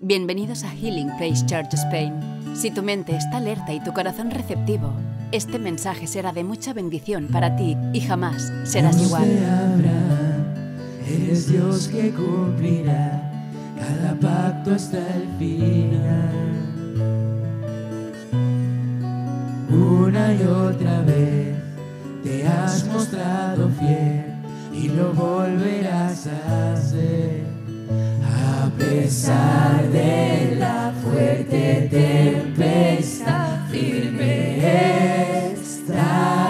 Bienvenidos a Healing Place Church Spain. Si tu mente está alerta y tu corazón receptivo, este mensaje será de mucha bendición para ti y jamás serás igual. te habrá, eres Dios que cumplirá cada pacto hasta el final. Una y otra vez te has mostrado fiel y lo volverás a hacer pesar de la fuerte tempestad, firme está.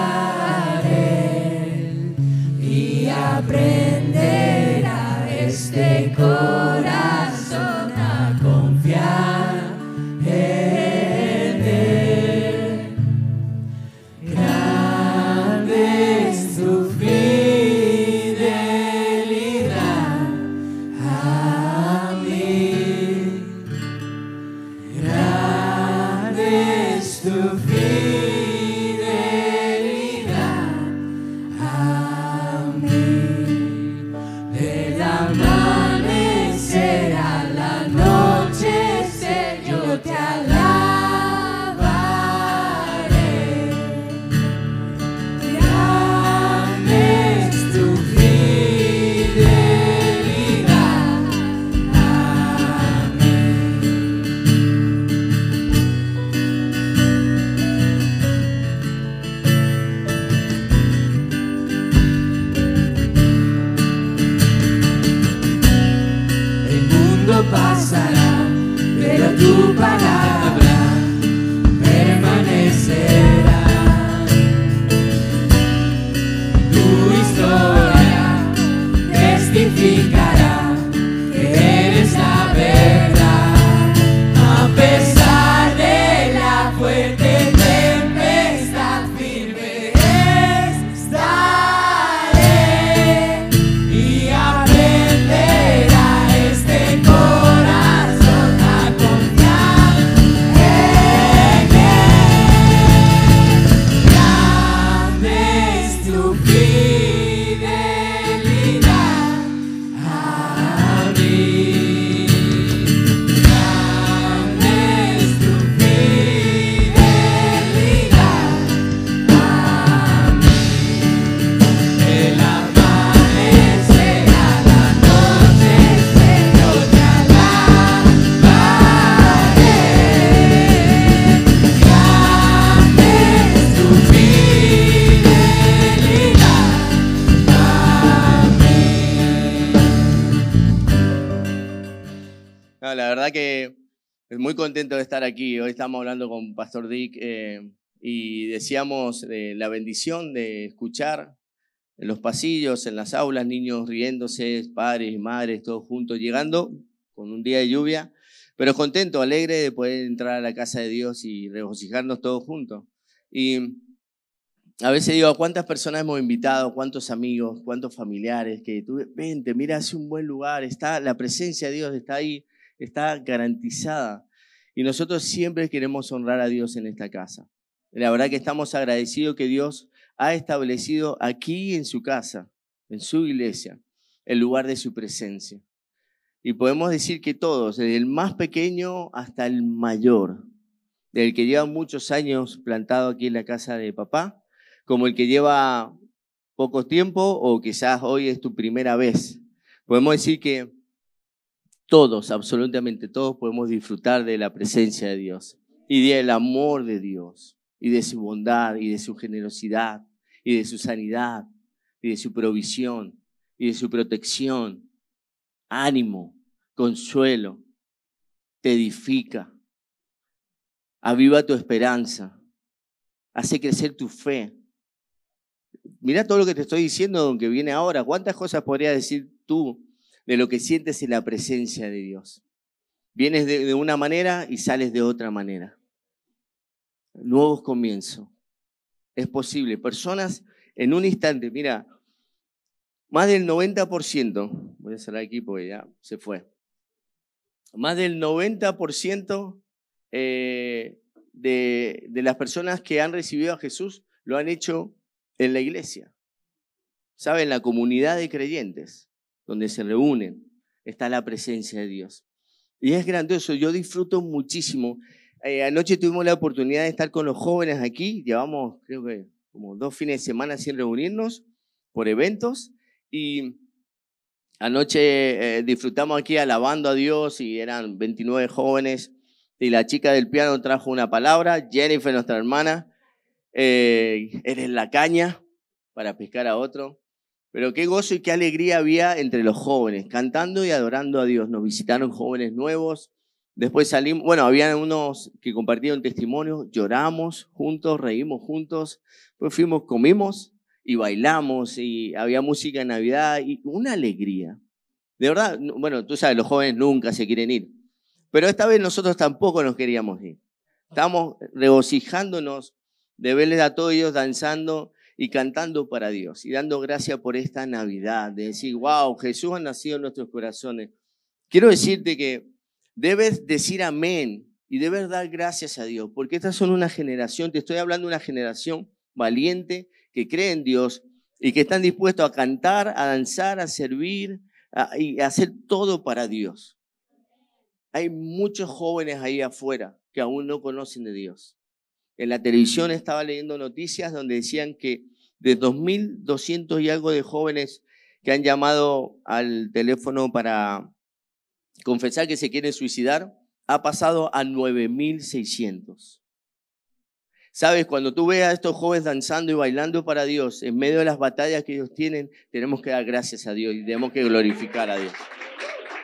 do Pará. aquí. Hoy estamos hablando con Pastor Dick eh, y decíamos eh, la bendición de escuchar en los pasillos, en las aulas, niños riéndose, padres, y madres, todos juntos, llegando con un día de lluvia, pero contento, alegre de poder entrar a la casa de Dios y regocijarnos todos juntos. Y a veces digo, cuántas personas hemos invitado? ¿Cuántos amigos? ¿Cuántos familiares? Que tuve. vente, mira, hace un buen lugar, está la presencia de Dios, está ahí, está garantizada. Y nosotros siempre queremos honrar a Dios en esta casa. La verdad que estamos agradecidos que Dios ha establecido aquí en su casa, en su iglesia, el lugar de su presencia. Y podemos decir que todos, desde el más pequeño hasta el mayor, del que lleva muchos años plantado aquí en la casa de papá, como el que lleva poco tiempo o quizás hoy es tu primera vez. Podemos decir que todos, absolutamente todos, podemos disfrutar de la presencia de Dios y del amor de Dios y de su bondad y de su generosidad y de su sanidad y de su provisión y de su protección. Ánimo, consuelo, te edifica, aviva tu esperanza, hace crecer tu fe. Mira todo lo que te estoy diciendo, que viene ahora. ¿Cuántas cosas podría decir tú de lo que sientes en la presencia de Dios. Vienes de, una manera y sales de otra manera. Nuevos comienzos. Es posible. Personas en un instante, mira, más del 90%, voy a cerrar aquí porque ya se fue, más del 90% eh, de, las personas que han recibido a Jesús lo han hecho en la iglesia, ¿saben? La comunidad de creyentes donde se reúnen, está la presencia de Dios. Y es grandioso, yo disfruto muchísimo. Eh, anoche tuvimos la oportunidad de estar con los jóvenes aquí, llevamos creo que como dos fines de semana sin reunirnos por eventos y anoche eh, disfrutamos aquí alabando a Dios y eran 29 jóvenes y la chica del piano trajo una palabra, Jennifer, nuestra hermana, eh, eres la caña para pescar a otro. Pero qué gozo y qué alegría había entre los jóvenes, cantando y adorando a Dios. Nos visitaron jóvenes nuevos. Después salimos, bueno, habían unos que compartieron testimonio, lloramos juntos, reímos juntos, pues fuimos, comimos y bailamos y había música en Navidad y una alegría. De verdad, bueno, tú sabes, los jóvenes nunca se quieren ir, pero esta vez nosotros tampoco nos queríamos ir. Estábamos regocijándonos de verles a todos ellos danzando y cantando para Dios y dando gracias por esta Navidad, de decir, wow, Jesús ha nacido en nuestros corazones. Quiero decirte que debes decir amén y debes dar gracias a Dios, porque estas son una generación, te estoy hablando de una generación valiente que cree en Dios y que están dispuestos a cantar, a danzar, a servir y a hacer todo para Dios. Hay muchos jóvenes ahí afuera que aún no conocen de Dios en la televisión estaba leyendo noticias donde decían que de 2.200 y algo de jóvenes que han llamado al teléfono para confesar que se quieren suicidar, ha pasado a 9.600. Sabes, cuando tú veas a estos jóvenes danzando y bailando para Dios, en medio de las batallas que ellos tienen, tenemos que dar gracias a Dios y tenemos que glorificar a Dios.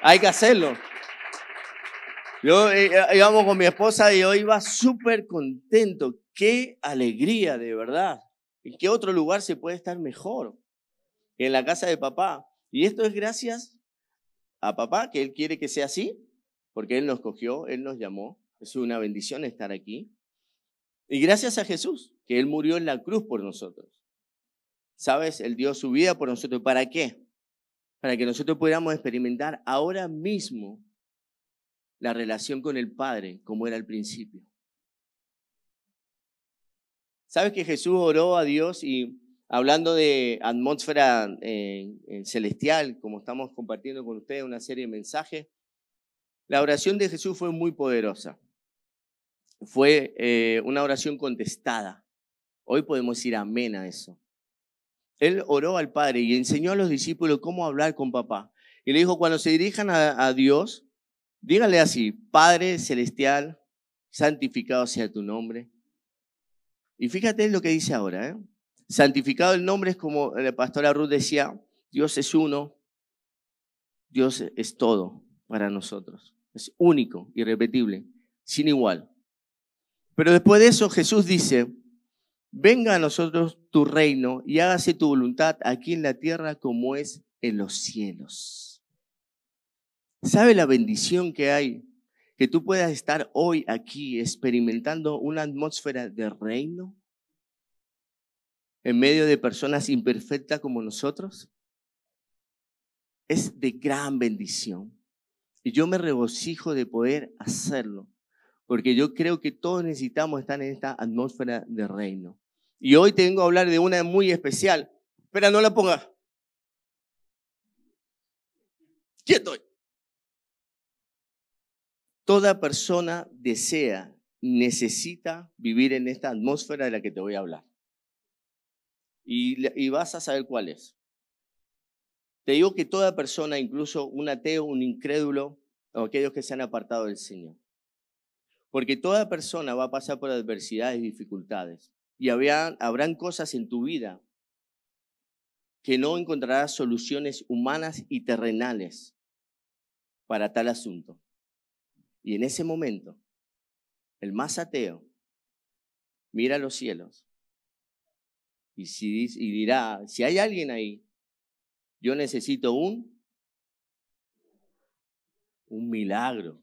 Hay que hacerlo. Yo eh, eh, íbamos con mi esposa y yo iba súper contento. Qué alegría, de verdad. ¿En qué otro lugar se puede estar mejor? En la casa de papá. Y esto es gracias a papá, que él quiere que sea así, porque él nos cogió, él nos llamó. Es una bendición estar aquí. Y gracias a Jesús, que él murió en la cruz por nosotros. ¿Sabes? Él dio su vida por nosotros. ¿Para qué? Para que nosotros pudiéramos experimentar ahora mismo la relación con el Padre como era al principio. ¿Sabes que Jesús oró a Dios y hablando de atmósfera eh, eh, celestial, como estamos compartiendo con ustedes una serie de mensajes, la oración de Jesús fue muy poderosa. Fue eh, una oración contestada. Hoy podemos decir amén a eso. Él oró al Padre y enseñó a los discípulos cómo hablar con papá. Y le dijo, cuando se dirijan a Dios, Dígale así, Padre Celestial, santificado sea tu nombre. Y fíjate lo que dice ahora. ¿eh? Santificado el nombre es como la pastora Ruth decía, Dios es uno, Dios es todo para nosotros. Es único, irrepetible, sin igual. Pero después de eso Jesús dice, venga a nosotros tu reino y hágase tu voluntad aquí en la tierra como es en los cielos. ¿Sabe la bendición que hay? Que tú puedas estar hoy aquí experimentando una atmósfera de reino en medio de personas imperfectas como nosotros. Es de gran bendición. Y yo me regocijo de poder hacerlo, porque yo creo que todos necesitamos estar en esta atmósfera de reino. Y hoy tengo a hablar de una muy especial. Espera, no la pongas. Quieto. Toda persona desea, necesita vivir en esta atmósfera de la que te voy a hablar. Y, vas a saber cuál es. Te digo que toda persona, incluso un ateo, un incrédulo, o aquellos que se han apartado del Señor. Porque toda persona va a pasar por adversidades y dificultades. Y habrán cosas en tu vida que no encontrarás soluciones humanas y terrenales para tal asunto. Y en ese momento, el más ateo mira a los cielos y, dirá, si hay alguien ahí, yo necesito un, un milagro.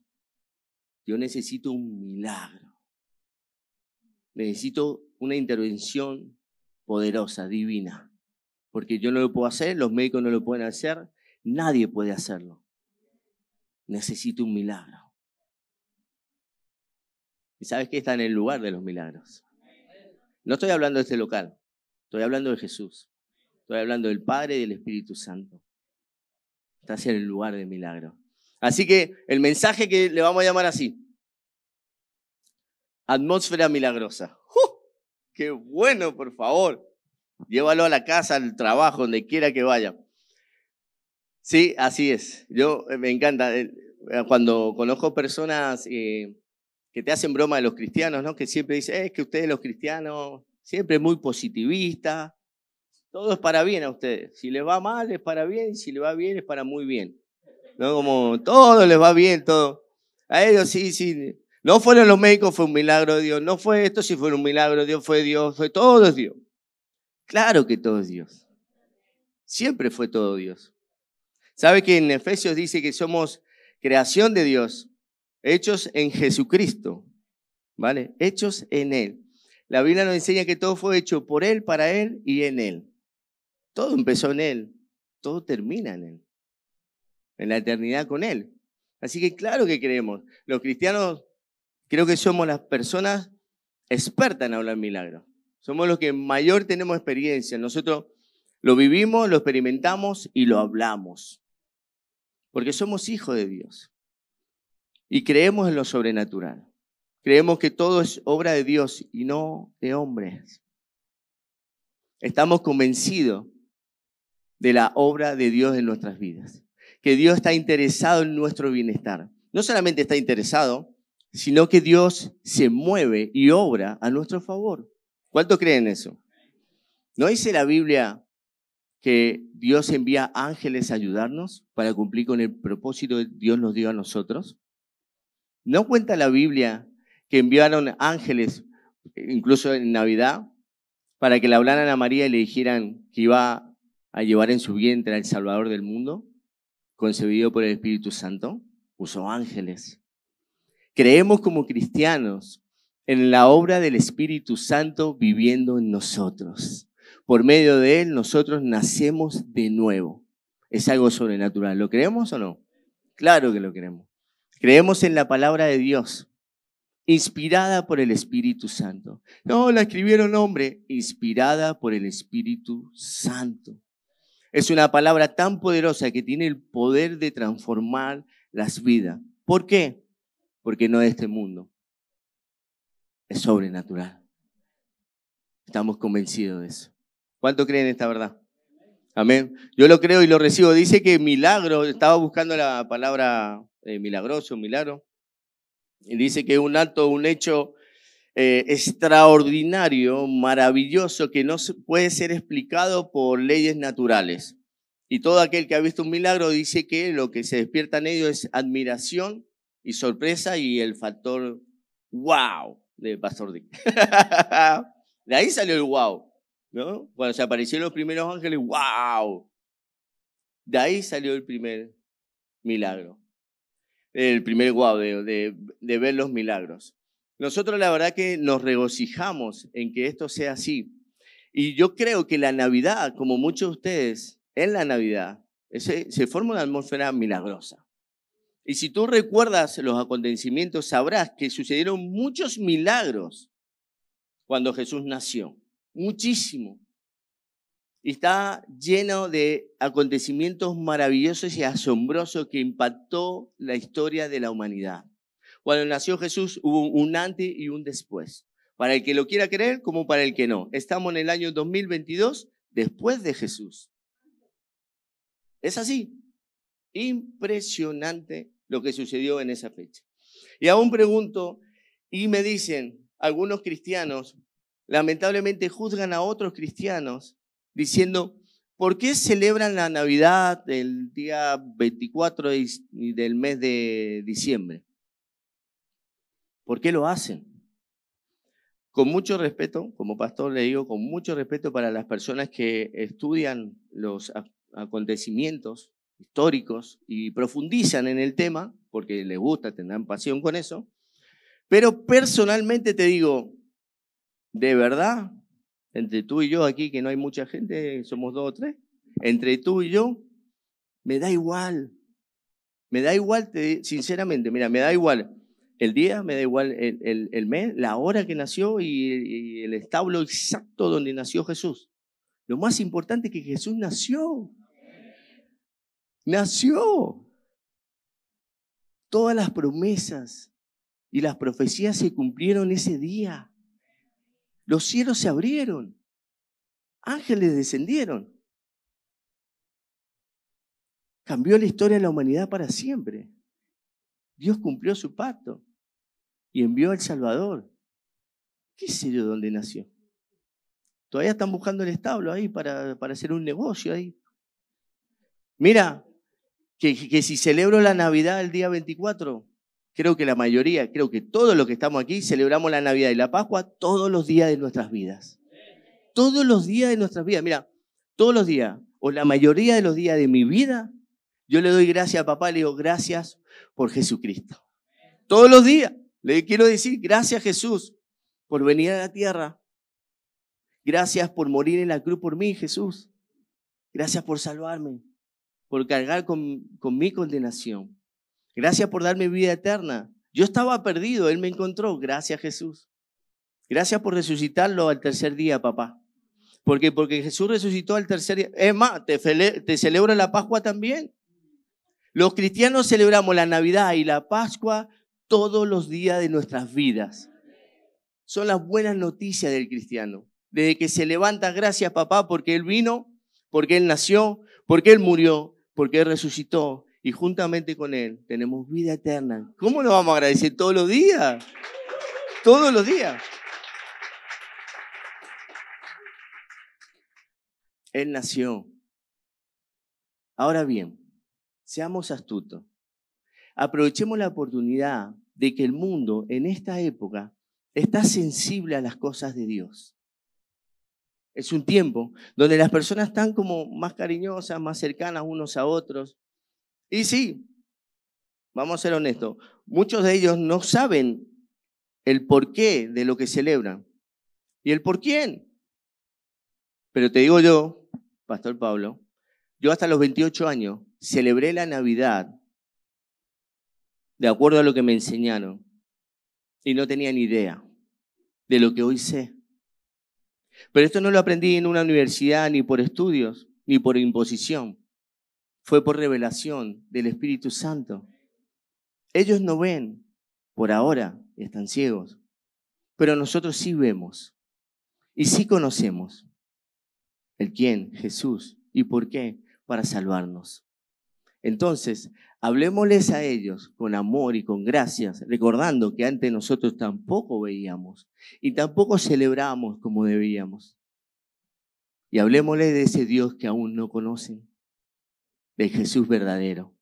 Yo necesito un milagro. Necesito una intervención poderosa, divina. Porque yo no lo puedo hacer, los médicos no lo pueden hacer, nadie puede hacerlo. Necesito un milagro. Y sabes que está en el lugar de los milagros. No estoy hablando de este local, estoy hablando de Jesús. Estoy hablando del Padre y del Espíritu Santo. Está en el lugar del milagro. Así que el mensaje que le vamos a llamar así. Atmósfera milagrosa. ¡Uh! ¡Qué bueno, por favor! Llévalo a la casa, al trabajo, donde quiera que vaya. Sí, así es. Yo eh, me encanta. Eh, cuando conozco personas eh, que te hacen broma de los cristianos, ¿no? Que siempre dicen, eh, es que ustedes los cristianos, siempre muy positivistas, todo es para bien a ustedes. Si les va mal es para bien, si les va bien es para muy bien. ¿No? Como todo les va bien, todo. A ellos sí, sí. No fueron los médicos, fue un milagro de Dios. No fue esto, si fue un milagro de Dios, fue Dios, fue todo es Dios. Claro que todo es Dios. Siempre fue todo Dios. ¿Sabe que en Efesios dice que somos creación de Dios hechos en Jesucristo, ¿vale? Hechos en Él. La Biblia nos enseña que todo fue hecho por Él, para Él y en Él. Todo empezó en Él, todo termina en Él, en la eternidad con Él. Así que claro que creemos. Los cristianos creo que somos las personas expertas en hablar milagros. Somos los que mayor tenemos experiencia. Nosotros lo vivimos, lo experimentamos y lo hablamos. Porque somos hijos de Dios. Y creemos en lo sobrenatural. Creemos que todo es obra de Dios y no de hombres. Estamos convencidos de la obra de Dios en nuestras vidas. Que Dios está interesado en nuestro bienestar. No solamente está interesado, sino que Dios se mueve y obra a nuestro favor. ¿Cuánto creen eso? ¿No dice la Biblia que Dios envía ángeles a ayudarnos para cumplir con el propósito que Dios nos dio a nosotros? ¿No cuenta la Biblia que enviaron ángeles, incluso en Navidad, para que le hablaran a María y le dijeran que iba a llevar en su vientre al Salvador del mundo, concebido por el Espíritu Santo? Usó ángeles. Creemos como cristianos en la obra del Espíritu Santo viviendo en nosotros. Por medio de Él nosotros nacemos de nuevo. Es algo sobrenatural. ¿Lo creemos o no? Claro que lo creemos. Creemos en la palabra de Dios, inspirada por el Espíritu Santo. No, la escribieron hombre, inspirada por el Espíritu Santo. Es una palabra tan poderosa que tiene el poder de transformar las vidas. ¿Por qué? Porque no es de este mundo. Es sobrenatural. Estamos convencidos de eso. ¿Cuánto creen esta verdad? Amén. Yo lo creo y lo recibo. Dice que milagro, estaba buscando la palabra eh, milagroso, un milagro. Y dice que es un acto, un hecho eh, extraordinario, maravilloso, que no puede ser explicado por leyes naturales. Y todo aquel que ha visto un milagro dice que lo que se despierta en ellos es admiración y sorpresa y el factor wow de Pastor Dick. de ahí salió el wow, ¿no? Cuando se aparecieron los primeros ángeles, wow. De ahí salió el primer milagro el primer guau, de, ver los milagros. Nosotros la verdad que nos regocijamos en que esto sea así. Y yo creo que la Navidad, como muchos de ustedes, en la Navidad se forma una atmósfera milagrosa. Y si tú recuerdas los acontecimientos, sabrás que sucedieron muchos milagros cuando Jesús nació. Muchísimo está lleno de acontecimientos maravillosos y asombrosos que impactó la historia de la humanidad. Cuando nació Jesús hubo un antes y un después, para el que lo quiera creer como para el que no. Estamos en el año 2022 después de Jesús. Es así. Impresionante lo que sucedió en esa fecha. Y aún pregunto, y me dicen algunos cristianos, lamentablemente juzgan a otros cristianos diciendo, ¿por qué celebran la Navidad el día 24 del mes de diciembre? ¿Por qué lo hacen? Con mucho respeto, como pastor le digo, con mucho respeto para las personas que estudian los acontecimientos históricos y profundizan en el tema, porque les gusta, tendrán pasión con eso. Pero personalmente te digo, de verdad, entre tú y yo aquí, que no hay mucha gente, somos dos o tres, entre tú y yo, me da igual. Me da igual, sinceramente, mira, me da igual el día, me da igual el, mes, la hora que nació y, el establo exacto donde nació Jesús. Lo más importante es que Jesús nació. Nació. Todas las promesas y las profecías se cumplieron ese día. Los cielos se abrieron. Ángeles descendieron. Cambió la historia de la humanidad para siempre. Dios cumplió su pacto y envió al Salvador. ¿Qué sé yo dónde nació? Todavía están buscando el establo ahí para, para hacer un negocio ahí. Mira, que, que si celebro la Navidad el día 24, creo que la mayoría, creo que todos los que estamos aquí celebramos la Navidad y la Pascua todos los días de nuestras vidas. Todos los días de nuestras vidas. Mira, todos los días, o la mayoría de los días de mi vida, yo le doy gracias a papá, le digo gracias por Jesucristo. Todos los días le quiero decir gracias Jesús por venir a la tierra. Gracias por morir en la cruz por mí, Jesús. Gracias por salvarme, por cargar con, con mi condenación. Gracias por darme vida eterna. Yo estaba perdido, Él me encontró. Gracias Jesús. Gracias por resucitarlo al tercer día, papá. Porque, porque Jesús resucitó al tercer día. Es más, te, te celebra la Pascua también. Los cristianos celebramos la Navidad y la Pascua todos los días de nuestras vidas. Son las buenas noticias del cristiano. Desde que se levanta, gracias papá, porque Él vino, porque Él nació, porque Él murió, porque Él resucitó y juntamente con Él tenemos vida eterna. ¿Cómo lo vamos a agradecer todos los días? Todos los días. Él nació. Ahora bien, seamos astutos. Aprovechemos la oportunidad de que el mundo en esta época está sensible a las cosas de Dios. Es un tiempo donde las personas están como más cariñosas, más cercanas unos a otros, y sí, vamos a ser honestos, muchos de ellos no saben el porqué de lo que celebran y el por quién. Pero te digo yo, Pastor Pablo, yo hasta los 28 años celebré la Navidad de acuerdo a lo que me enseñaron y no tenía ni idea de lo que hoy sé. Pero esto no lo aprendí en una universidad, ni por estudios, ni por imposición fue por revelación del Espíritu Santo. Ellos no ven, por ahora están ciegos, pero nosotros sí vemos y sí conocemos el quién, Jesús, y por qué, para salvarnos. Entonces, hablemosles a ellos con amor y con gracias, recordando que antes nosotros tampoco veíamos y tampoco celebramos como debíamos. Y hablemosles de ese Dios que aún no conocen de Jesús verdadero.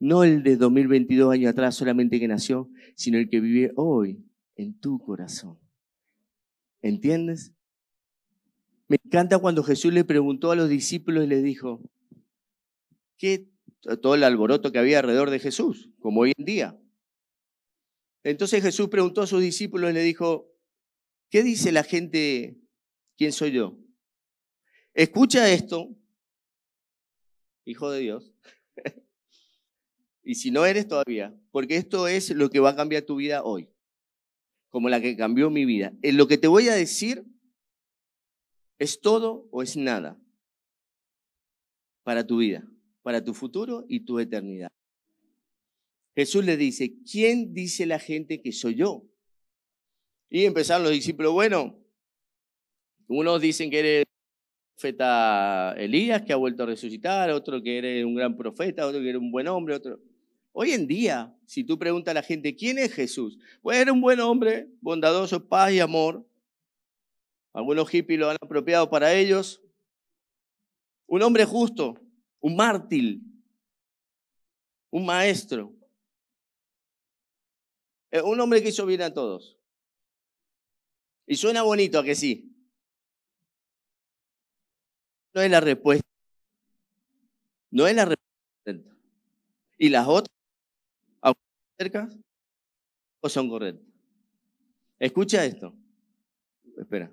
No el de 2022 años atrás solamente que nació, sino el que vive hoy en tu corazón. ¿Entiendes? Me encanta cuando Jesús le preguntó a los discípulos y le dijo, ¿qué? Todo el alboroto que había alrededor de Jesús, como hoy en día. Entonces Jesús preguntó a sus discípulos y le dijo, ¿qué dice la gente? ¿Quién soy yo? Escucha esto hijo de Dios. y si no eres todavía, porque esto es lo que va a cambiar tu vida hoy, como la que cambió mi vida. Eh, lo que te voy a decir es todo o es nada para tu vida, para tu futuro y tu eternidad. Jesús le dice, ¿quién dice la gente que soy yo? Y empezaron los discípulos, bueno, unos dicen que eres profeta Elías que ha vuelto a resucitar, otro que era un gran profeta, otro que era un buen hombre, otro... Hoy en día, si tú preguntas a la gente, ¿quién es Jesús? Pues era un buen hombre, bondadoso, paz y amor. Algunos hippies lo han apropiado para ellos. Un hombre justo, un mártir, un maestro. Eh, un hombre que hizo bien a todos. Y suena bonito a que sí no es la respuesta. No es la respuesta. Y las otras, aunque cerca, o son correctas. Escucha esto. Espera.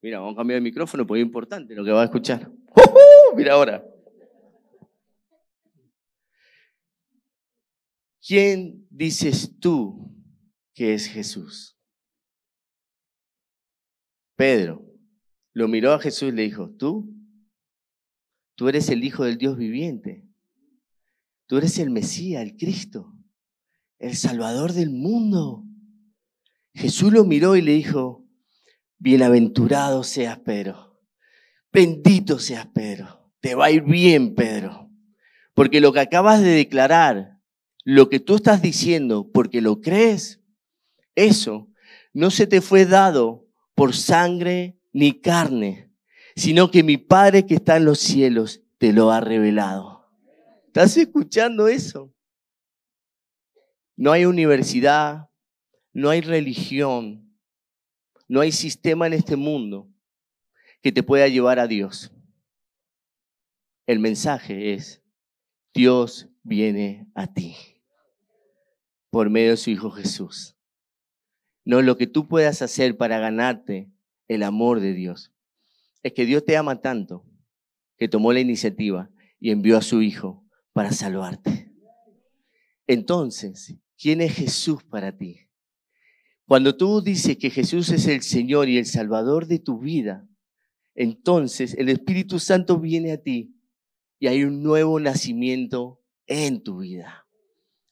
Mira, vamos a cambiar el micrófono porque es importante lo que vas a escuchar. ¡Uh, uh! Mira ahora. ¿Quién dices tú que es Jesús? Pedro lo miró a Jesús y le dijo, ¿tú? Tú eres el Hijo del Dios viviente. Tú eres el Mesías, el Cristo, el Salvador del mundo. Jesús lo miró y le dijo, bienaventurado seas Pedro, bendito seas Pedro, te va a ir bien Pedro, porque lo que acabas de declarar, lo que tú estás diciendo, porque lo crees, eso no se te fue dado por sangre ni carne, sino que mi Padre que está en los cielos te lo ha revelado. ¿Estás escuchando eso? No hay universidad, no hay religión, no hay sistema en este mundo que te pueda llevar a Dios. El mensaje es, Dios viene a ti por medio de su Hijo Jesús. No es lo que tú puedas hacer para ganarte el amor de Dios es que Dios te ama tanto que tomó la iniciativa y envió a su Hijo para salvarte. Entonces, ¿quién es Jesús para ti? Cuando tú dices que Jesús es el Señor y el Salvador de tu vida, entonces el Espíritu Santo viene a ti y hay un nuevo nacimiento en tu vida.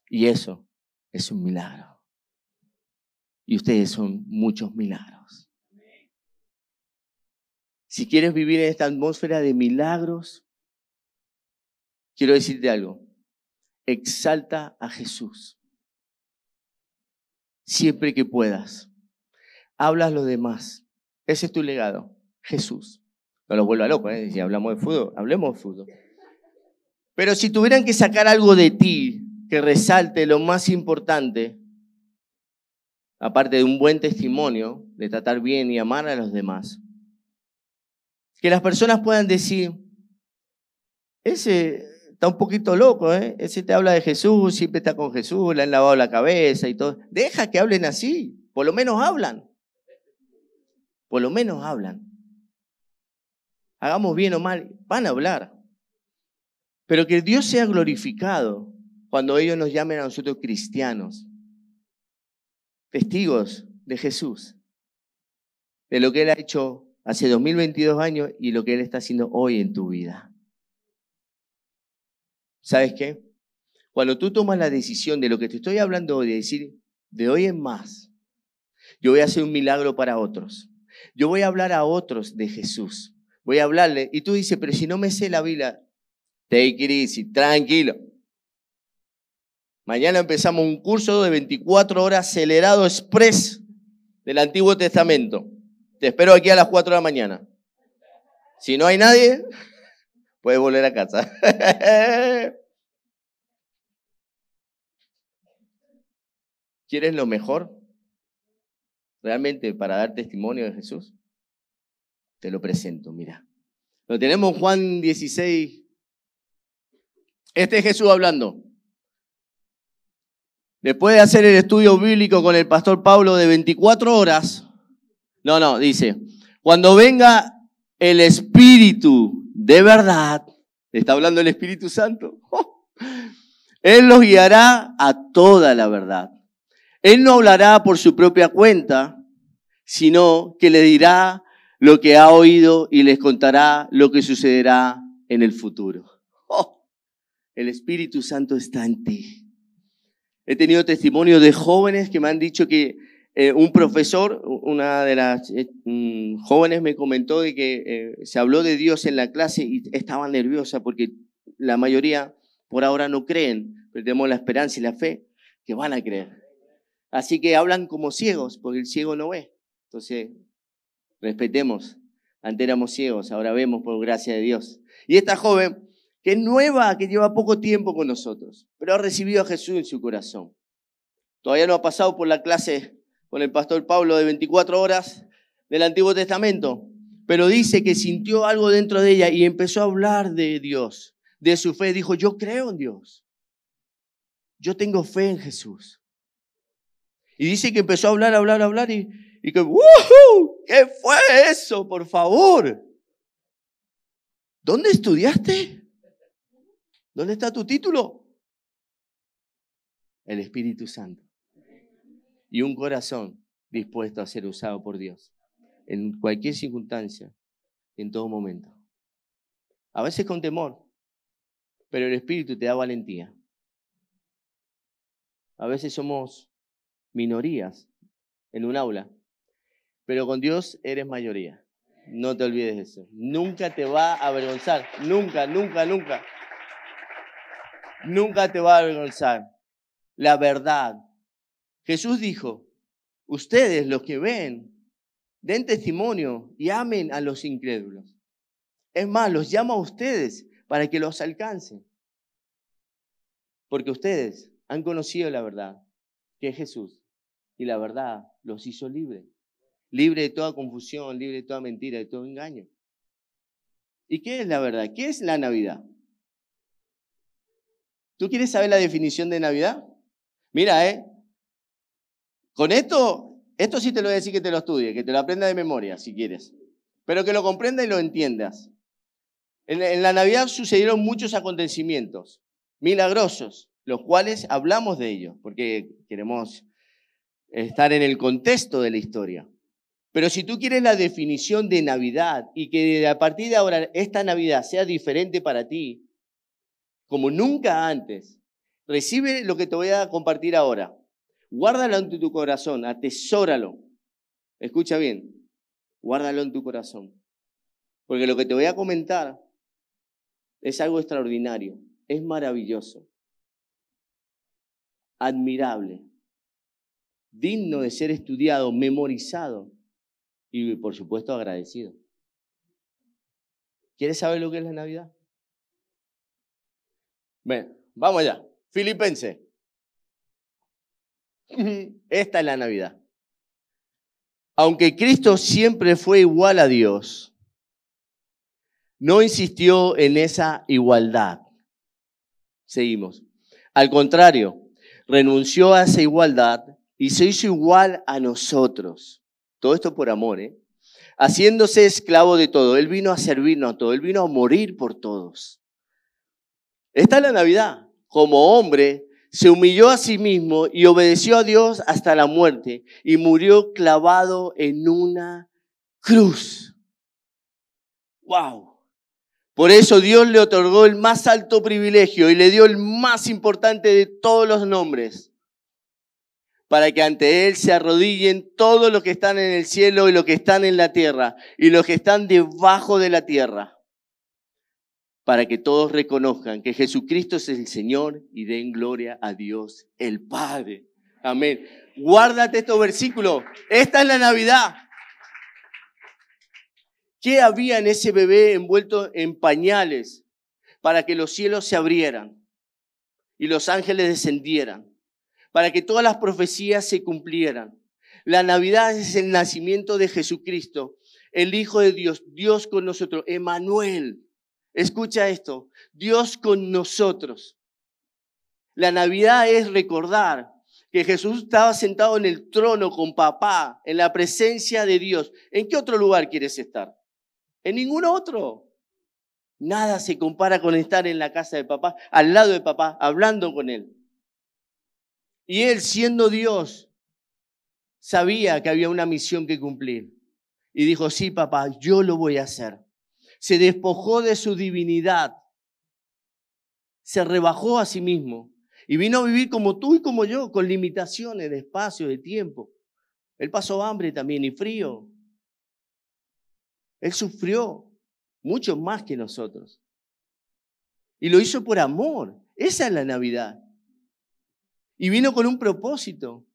Y eso es un milagro. Y ustedes son muchos milagros. Si quieres vivir en esta atmósfera de milagros, quiero decirte algo. Exalta a Jesús. Siempre que puedas. Habla a los demás. Ese es tu legado. Jesús. No los vuelva loco, ¿eh? si hablamos de fútbol, hablemos de fútbol. Pero si tuvieran que sacar algo de ti que resalte lo más importante, aparte de un buen testimonio, de tratar bien y amar a los demás, que las personas puedan decir, ese está un poquito loco, ¿eh? ese te habla de Jesús, siempre está con Jesús, le han lavado la cabeza y todo. Deja que hablen así, por lo menos hablan. Por lo menos hablan. Hagamos bien o mal, van a hablar. Pero que Dios sea glorificado cuando ellos nos llamen a nosotros cristianos, testigos de Jesús, de lo que Él ha hecho hace 2022 años y lo que Él está haciendo hoy en tu vida. ¿Sabes qué? Cuando tú tomas la decisión de lo que te estoy hablando hoy, de decir, de hoy en más, yo voy a hacer un milagro para otros. Yo voy a hablar a otros de Jesús. Voy a hablarle. Y tú dices, pero si no me sé la Biblia, take it easy, tranquilo. Mañana empezamos un curso de 24 horas acelerado express del Antiguo Testamento. Te espero aquí a las 4 de la mañana. Si no hay nadie, puedes volver a casa. ¿Quieres lo mejor realmente para dar testimonio de Jesús? Te lo presento, mira. Lo tenemos Juan 16. Este es Jesús hablando. Después de hacer el estudio bíblico con el pastor Pablo de 24 horas, no, no, dice, cuando venga el Espíritu de verdad, está hablando el Espíritu Santo, Él los guiará a toda la verdad. Él no hablará por su propia cuenta, sino que le dirá lo que ha oído y les contará lo que sucederá en el futuro. ¡Oh! el Espíritu Santo está en ti. He tenido testimonio de jóvenes que me han dicho que eh, un profesor, una de las eh, mm, jóvenes me comentó de que eh, se habló de Dios en la clase y estaba nerviosa porque la mayoría por ahora no creen, pero tenemos la esperanza y la fe que van a creer. Así que hablan como ciegos, porque el ciego no ve. Entonces, respetemos. Antes éramos ciegos, ahora vemos por gracia de Dios. Y esta joven, que es nueva, que lleva poco tiempo con nosotros, pero ha recibido a Jesús en su corazón. Todavía no ha pasado por la clase con el pastor Pablo de 24 horas del Antiguo Testamento, pero dice que sintió algo dentro de ella y empezó a hablar de Dios, de su fe. Dijo, yo creo en Dios. Yo tengo fe en Jesús. Y dice que empezó a hablar, a hablar, hablar y, que, ¡Uh! ¿Qué fue eso? Por favor. ¿Dónde estudiaste? ¿Dónde está tu título? El Espíritu Santo y un corazón dispuesto a ser usado por Dios en cualquier circunstancia, en todo momento. A veces con temor, pero el Espíritu te da valentía. A veces somos minorías en un aula, pero con Dios eres mayoría. No te olvides de eso. Nunca te va a avergonzar. Nunca, nunca, nunca. Nunca te va a avergonzar. La verdad Jesús dijo, ustedes los que ven, den testimonio y amen a los incrédulos. Es más, los llama a ustedes para que los alcancen. Porque ustedes han conocido la verdad, que es Jesús, y la verdad los hizo libres. Libre de toda confusión, libre de toda mentira, de todo engaño. ¿Y qué es la verdad? ¿Qué es la Navidad? ¿Tú quieres saber la definición de Navidad? Mira, ¿eh? Con esto, esto sí te lo voy a decir que te lo estudie, que te lo aprenda de memoria, si quieres. Pero que lo comprenda y lo entiendas. En, en la Navidad sucedieron muchos acontecimientos milagrosos, los cuales hablamos de ellos, porque queremos estar en el contexto de la historia. Pero si tú quieres la definición de Navidad y que a partir de ahora esta Navidad sea diferente para ti, como nunca antes, recibe lo que te voy a compartir ahora. Guárdalo en tu corazón, atesóralo. Escucha bien, guárdalo en tu corazón. Porque lo que te voy a comentar es algo extraordinario, es maravilloso, admirable, digno de ser estudiado, memorizado y por supuesto agradecido. ¿Quieres saber lo que es la Navidad? Ven, vamos allá. Filipense esta es la Navidad. Aunque Cristo siempre fue igual a Dios, no insistió en esa igualdad. Seguimos. Al contrario, renunció a esa igualdad y se hizo igual a nosotros. Todo esto por amor, ¿eh? Haciéndose esclavo de todo. Él vino a servirnos a todos. Él vino a morir por todos. Esta es la Navidad. Como hombre, se humilló a sí mismo y obedeció a Dios hasta la muerte y murió clavado en una cruz. ¡Wow! Por eso Dios le otorgó el más alto privilegio y le dio el más importante de todos los nombres, para que ante Él se arrodillen todos los que están en el cielo y los que están en la tierra y los que están debajo de la tierra para que todos reconozcan que Jesucristo es el Señor y den gloria a Dios el Padre. Amén. Guárdate estos versículos. Esta es la Navidad. ¿Qué había en ese bebé envuelto en pañales para que los cielos se abrieran y los ángeles descendieran? Para que todas las profecías se cumplieran. La Navidad es el nacimiento de Jesucristo, el Hijo de Dios, Dios con nosotros, Emanuel. Escucha esto, Dios con nosotros. La Navidad es recordar que Jesús estaba sentado en el trono con papá, en la presencia de Dios. ¿En qué otro lugar quieres estar? En ningún otro. Nada se compara con estar en la casa de papá, al lado de papá, hablando con él. Y él, siendo Dios, sabía que había una misión que cumplir. Y dijo, sí, papá, yo lo voy a hacer se despojó de su divinidad, se rebajó a sí mismo y vino a vivir como tú y como yo, con limitaciones de espacio, de tiempo. Él pasó hambre también y frío. Él sufrió mucho más que nosotros. Y lo hizo por amor. Esa es la Navidad. Y vino con un propósito.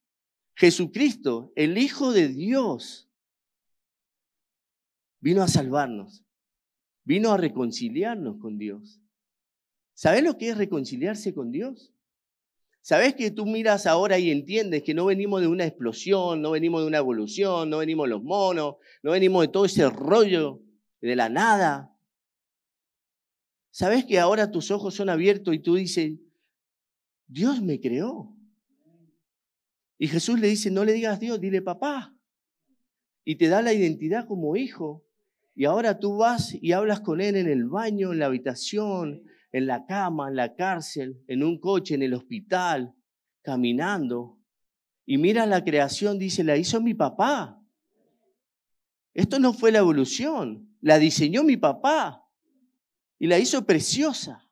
Jesucristo, el Hijo de Dios, vino a salvarnos. Vino a reconciliarnos con Dios. ¿Sabes lo que es reconciliarse con Dios? ¿Sabes que tú miras ahora y entiendes que no venimos de una explosión, no venimos de una evolución, no venimos los monos, no venimos de todo ese rollo de la nada? ¿Sabes que ahora tus ojos son abiertos y tú dices, Dios me creó? Y Jesús le dice, no le digas Dios, dile papá. Y te da la identidad como hijo. Y ahora tú vas y hablas con él en el baño, en la habitación, en la cama, en la cárcel, en un coche, en el hospital, caminando. Y mira la creación, dice, la hizo mi papá. Esto no fue la evolución, la diseñó mi papá y la hizo preciosa.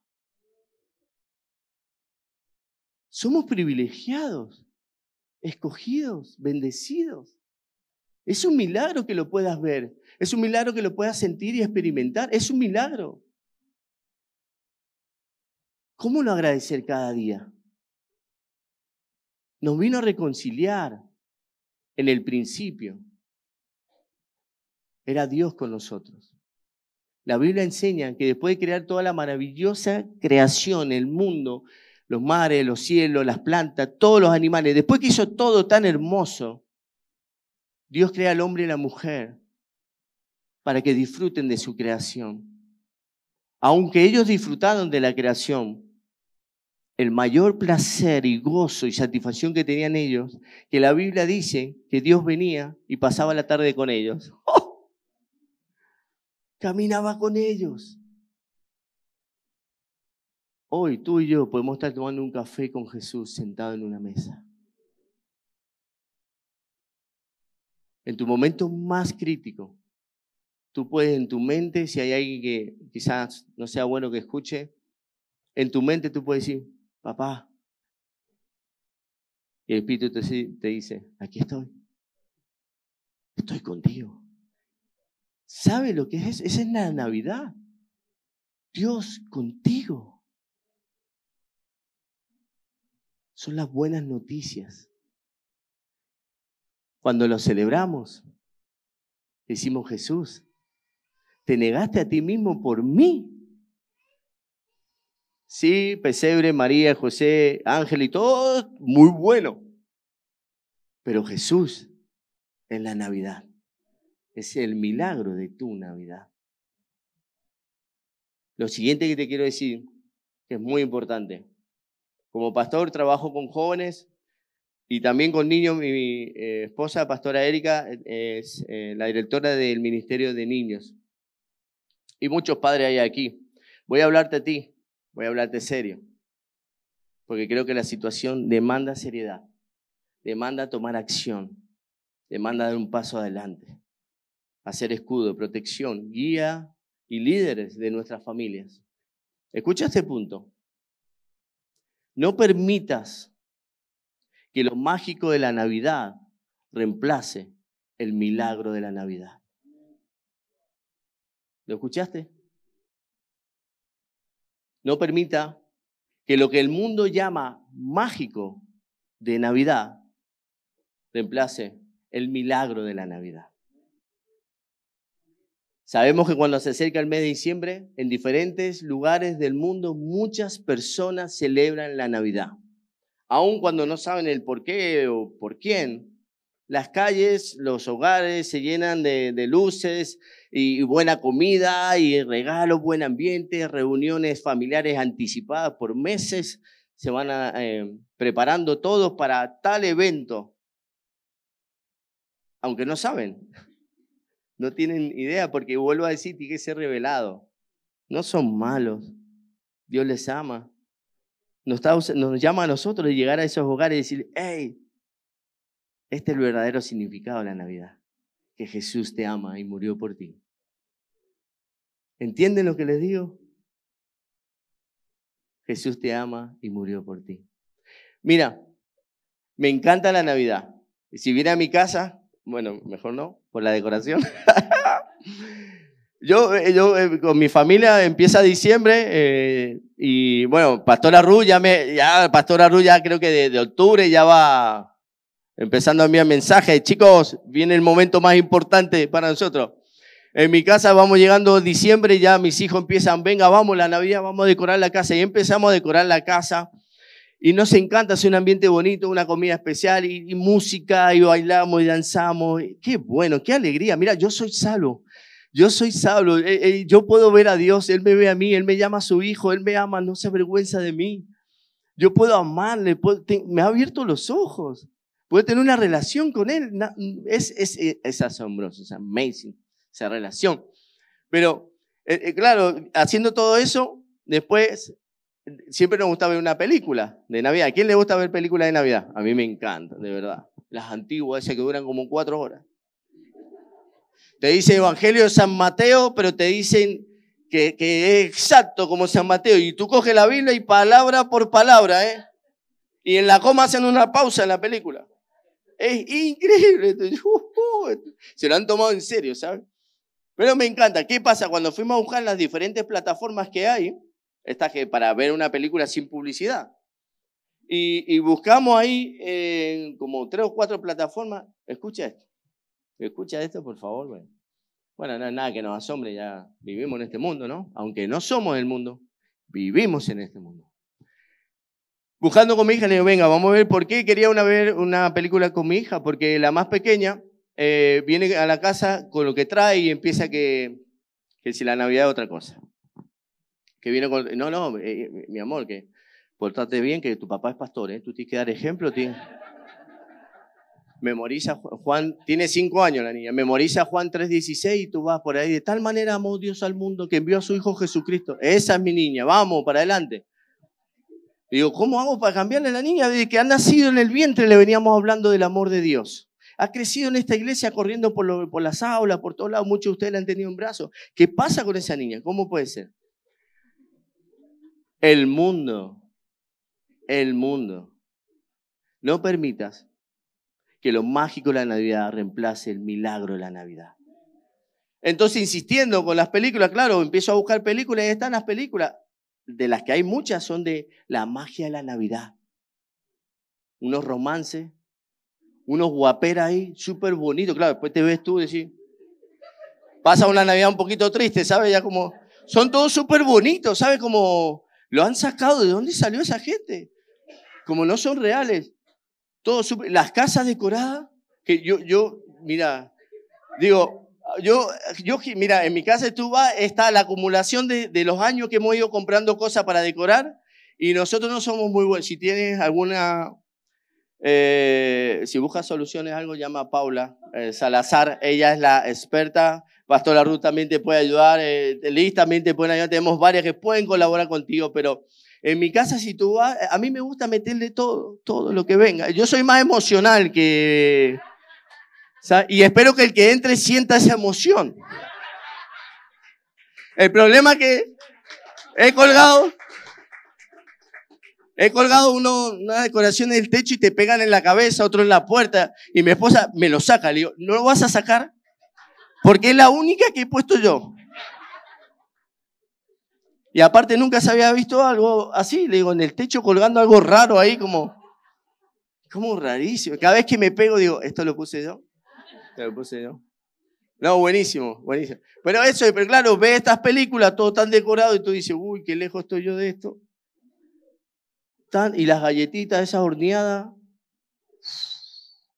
Somos privilegiados, escogidos, bendecidos. Es un milagro que lo puedas ver. Es un milagro que lo puedas sentir y experimentar. Es un milagro. ¿Cómo lo agradecer cada día? Nos vino a reconciliar en el principio. Era Dios con nosotros. La Biblia enseña que después de crear toda la maravillosa creación, el mundo, los mares, los cielos, las plantas, todos los animales, después que hizo todo tan hermoso, Dios crea al hombre y la mujer para que disfruten de su creación. Aunque ellos disfrutaron de la creación, el mayor placer y gozo y satisfacción que tenían ellos, que la Biblia dice que Dios venía y pasaba la tarde con ellos. ¡Oh! Caminaba con ellos. Hoy tú y yo podemos estar tomando un café con Jesús sentado en una mesa. En tu momento más crítico, Tú puedes en tu mente, si hay alguien que quizás no sea bueno que escuche, en tu mente tú puedes decir, papá. Y el Espíritu te, dice, aquí estoy. Estoy contigo. ¿Sabe lo que es Esa es la Navidad. Dios contigo. Son las buenas noticias. Cuando lo celebramos, decimos Jesús, te negaste a ti mismo por mí. Sí, Pesebre, María, José, Ángel y todo, muy bueno. Pero Jesús es la Navidad es el milagro de tu Navidad. Lo siguiente que te quiero decir, que es muy importante. Como pastor trabajo con jóvenes y también con niños. Mi, eh, esposa, pastora Erika, es eh, la directora del Ministerio de Niños. Y muchos padres hay aquí. Voy a hablarte a ti, voy a hablarte serio, porque creo que la situación demanda seriedad, demanda tomar acción, demanda dar un paso adelante, hacer escudo, protección, guía y líderes de nuestras familias. Escucha este punto. No permitas que lo mágico de la Navidad reemplace el milagro de la Navidad. ¿Lo escuchaste? No permita que lo que el mundo llama mágico de Navidad reemplace el milagro de la Navidad. Sabemos que cuando se acerca el mes de diciembre, en diferentes lugares del mundo muchas personas celebran la Navidad. Aun cuando no saben el por qué o por quién, las calles, los hogares se llenan de, luces y buena comida y regalos, buen ambiente, reuniones familiares anticipadas por meses. Se van eh, preparando todos para tal evento, aunque no saben, no tienen idea, porque vuelvo a decir, tiene que ser revelado. No son malos, Dios les ama. Nos, nos llama a nosotros de llegar a esos hogares y decir, hey, este es el verdadero significado de la Navidad, que Jesús te ama y murió por ti. ¿Entienden lo que les digo? Jesús te ama y murió por ti. Mira, me encanta la Navidad. Y si viene a mi casa, bueno, mejor no, por la decoración. yo, eh, yo eh, con mi familia empieza diciembre eh, y bueno, Pastora Ru ya me, ya Pastora ya creo que de octubre ya va empezando a enviar mensajes, chicos, viene el momento más importante para nosotros. En mi casa vamos llegando diciembre, ya mis hijos empiezan, venga, vamos, la Navidad, vamos a decorar la casa. Y empezamos a decorar la casa. Y nos encanta, es un ambiente bonito, una comida especial, y, música, y bailamos, y danzamos. Qué bueno, qué alegría. Mira, yo soy salvo, Yo soy salvo. Eh, eh, yo puedo ver a Dios, Él me ve a mí, Él me llama a su hijo, Él me ama, no se avergüenza de mí. Yo puedo amarle, me ha abierto los ojos puede tener una relación con Él. Eh, es, asombroso, es amazing esa relación. Pero, eh, eh, claro, haciendo todo eso, después siempre nos gusta ver una película de Navidad. ¿A quién le gusta ver películas de Navidad? A mí me encanta, de verdad. Las antiguas, esas que duran como cuatro horas. Te dice Evangelio de San Mateo, pero te dicen que, que, es exacto como San Mateo. Y tú coges la Biblia y palabra por palabra, ¿eh? Y en la coma hacen una pausa en la película. Es increíble. Uh, uh, se lo han tomado en serio, ¿sabes? Pero me encanta. ¿Qué pasa? Cuando fuimos a buscar las diferentes plataformas que hay, estas que para ver una película sin publicidad, y, buscamos ahí eh, como tres o cuatro plataformas. Escucha esto. Escucha esto, por favor. Bueno, bueno no, nada que nos asombre, ya vivimos en este mundo, ¿no? Aunque no somos el mundo, vivimos en este mundo. Buscando con mi hija, le digo, venga, vamos a ver por qué quería una, ver una película con mi hija, porque la más pequeña eh, viene a la casa con lo que trae y empieza que, que si la Navidad es otra cosa. Que viene con, no, no, eh, mi amor, que portate bien, que tu papá es pastor, ¿eh? tú tienes que dar ejemplo, tienes... Memoriza Juan, tiene cinco años la niña, memoriza Juan 3.16 y tú vas por ahí. De tal manera amó Dios al mundo que envió a su Hijo Jesucristo. Esa es mi niña, vamos, para adelante digo, ¿cómo hago para cambiarle a la niña? Desde que ha nacido en el vientre le veníamos hablando del amor de Dios. Ha crecido en esta iglesia corriendo por, por las aulas, por todos lados. Muchos de ustedes la han tenido en brazos. ¿Qué pasa con esa niña? ¿Cómo puede ser? El mundo, el mundo. No permitas que lo mágico de la Navidad reemplace el milagro de la Navidad. Entonces, insistiendo con las películas, claro, empiezo a buscar películas y están las películas de las que hay muchas, son de la magia de la Navidad. Unos romances, unos guaperas ahí, súper bonitos. Claro, después te ves tú y decís, pasa una Navidad un poquito triste, ¿sabes? Ya como, son todos súper bonitos, ¿sabes? Como, lo han sacado, ¿de dónde salió esa gente? Como no son reales. Todos las casas decoradas, que yo, yo, mira, digo, yo, yo, mira, en mi casa tú vas, está la acumulación de, de los años que hemos ido comprando cosas para decorar y nosotros no somos muy buenos. Si tienes alguna, eh, si buscas soluciones, algo llama a Paula eh, Salazar, ella es la experta. Pastora Ruth también te puede ayudar, eh, Liz también te puede ayudar, tenemos varias que pueden colaborar contigo, pero en mi casa si tú vas, a mí me gusta meterle todo, todo lo que venga. Yo soy más emocional que... Y espero que el que entre sienta esa emoción. El problema es que he colgado, he colgado uno, una decoración en el techo y te pegan en la cabeza, otro en la puerta. Y mi esposa me lo saca. Le digo, ¿no lo vas a sacar? Porque es la única que he puesto yo. Y aparte nunca se había visto algo así, le digo, en el techo colgando algo raro ahí, como, como rarísimo. Cada vez que me pego digo, ¿esto lo puse yo? No, buenísimo, buenísimo. Pero eso, pero claro, ve estas películas, todo tan decorado, y tú dices, uy, qué lejos estoy yo de esto. y las galletitas esas horneadas.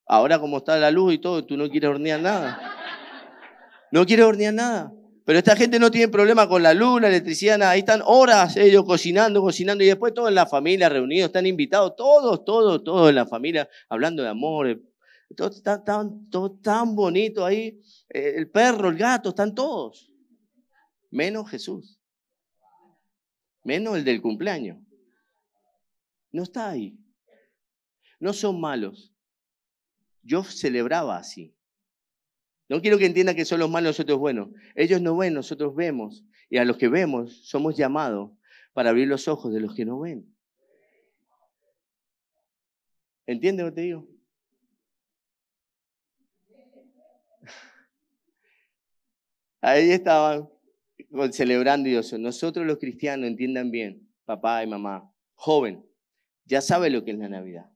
Ahora como está la luz y todo, tú no quieres hornear nada. No quieres hornear nada. Pero esta gente no tiene problema con la luz, la electricidad, nada. Ahí están horas ellos cocinando, cocinando. Y después todo en la familia reunido, están invitados, todos, todos, todos en la familia, hablando de amor, todo está tan, tan bonito ahí, eh, el perro, el gato, están todos, menos Jesús, menos el del cumpleaños. No está ahí. No son malos. Yo celebraba así. No quiero que entienda que son los malos, nosotros buenos. Ellos no ven, nosotros vemos. Y a los que vemos somos llamados para abrir los ojos de los que no ven. ¿Entiendes lo que te digo? Ahí estaban celebrando y eso. Nosotros los cristianos, entiendan bien, papá y mamá, joven, ya sabe lo que es la Navidad.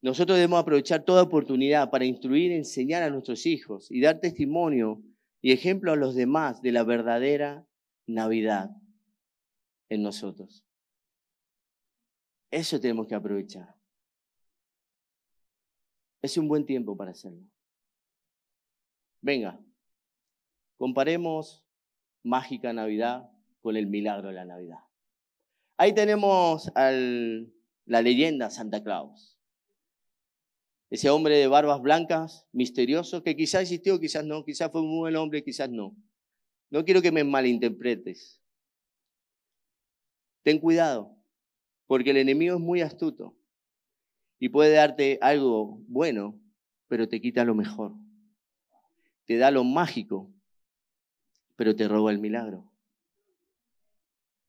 Nosotros debemos aprovechar toda oportunidad para instruir, enseñar a nuestros hijos y dar testimonio y ejemplo a los demás de la verdadera Navidad en nosotros. Eso tenemos que aprovechar. Es un buen tiempo para hacerlo. Venga. Comparemos mágica Navidad con el milagro de la Navidad. Ahí tenemos al, la leyenda Santa Claus. Ese hombre de barbas blancas, misterioso, que quizás existió, quizás no, quizás fue un buen hombre, quizás no. No quiero que me malinterpretes. Ten cuidado, porque el enemigo es muy astuto y puede darte algo bueno, pero te quita lo mejor. Te da lo mágico, pero te roba el milagro.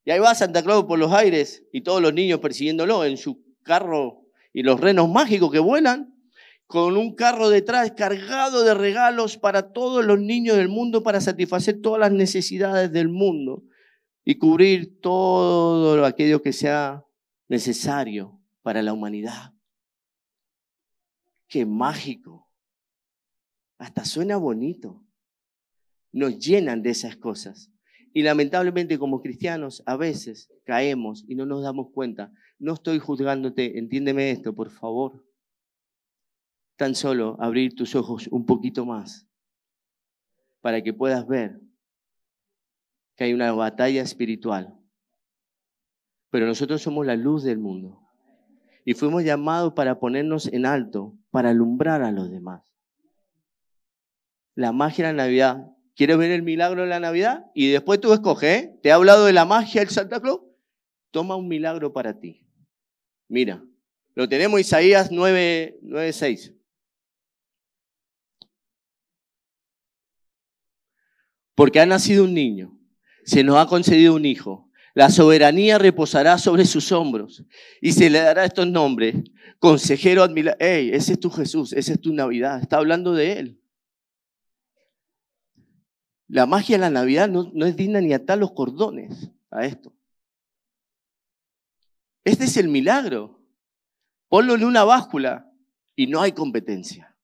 Y ahí va Santa Claus por los aires y todos los niños persiguiéndolo en su carro y los renos mágicos que vuelan, con un carro detrás cargado de regalos para todos los niños del mundo, para satisfacer todas las necesidades del mundo y cubrir todo aquello que sea necesario para la humanidad. Qué mágico. Hasta suena bonito nos llenan de esas cosas. Y lamentablemente como cristianos a veces caemos y no nos damos cuenta. No estoy juzgándote, entiéndeme esto, por favor. Tan solo abrir tus ojos un poquito más para que puedas ver que hay una batalla espiritual. Pero nosotros somos la luz del mundo y fuimos llamados para ponernos en alto, para alumbrar a los demás. La magia de Navidad ¿Quieres ver el milagro de la Navidad? Y después tú escoges, ¿eh? te ha hablado de la magia del Santa Claus. Toma un milagro para ti. Mira, lo tenemos Isaías 9.6. Porque ha nacido un niño, se nos ha concedido un hijo, la soberanía reposará sobre sus hombros y se le dará estos nombres. Consejero admirable. ¡Ey! Ese es tu Jesús, ese es tu Navidad. Está hablando de Él. La magia de la Navidad no, es digna ni atar los cordones a esto. Este es el milagro. Ponlo en una báscula y no hay competencia.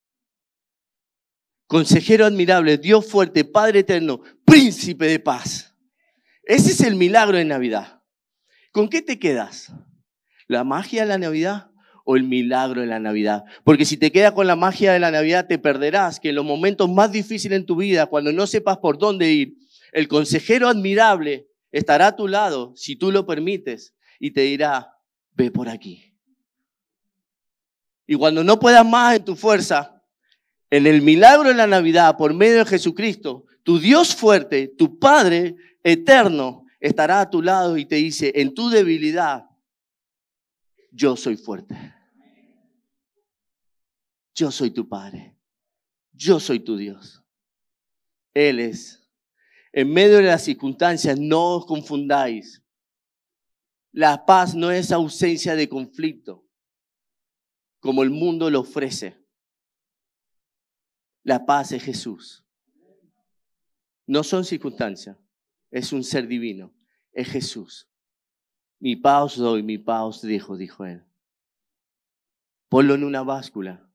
Consejero admirable, Dios fuerte, Padre eterno, príncipe de paz. Ese es el milagro de Navidad. ¿Con qué te quedas? ¿La magia de la Navidad? o el milagro de la Navidad. Porque si te quedas con la magia de la Navidad, te perderás que en los momentos más difíciles en tu vida, cuando no sepas por dónde ir, el consejero admirable estará a tu lado, si tú lo permites, y te dirá, ve por aquí. Y cuando no puedas más en tu fuerza, en el milagro de la Navidad, por medio de Jesucristo, tu Dios fuerte, tu Padre eterno, estará a tu lado y te dice, en tu debilidad, yo soy fuerte yo soy tu Padre, yo soy tu Dios. Él es. En medio de las circunstancias, no os confundáis. La paz no es ausencia de conflicto, como el mundo lo ofrece. La paz es Jesús. No son circunstancias, es un ser divino, es Jesús. Mi paz os doy, mi paz os dejo, dijo él. Ponlo en una báscula